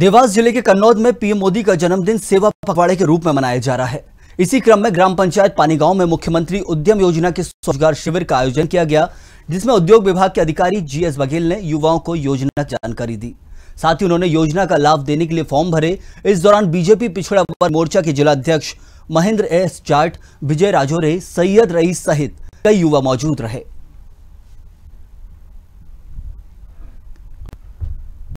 देवास जिले के कन्नौज में पीएम मोदी का जन्मदिन सेवा पखवाड़े के रूप में मनाया जा रहा है इसी क्रम में ग्राम पंचायत पानीगांव में मुख्यमंत्री उद्यम योजना के स्वरोजगार शिविर का आयोजन किया गया जिसमें उद्योग विभाग के अधिकारी जीएस बघेल ने युवाओं को योजना जानकारी दी साथ ही उन्होंने योजना का लाभ देने के लिए फॉर्म भरे इस दौरान बीजेपी पिछड़ा वर्ग मोर्चा के जिलाध्यक्ष महेंद्र एस जाट विजय राजोरे सैयद रईस सहित कई युवा मौजूद रहे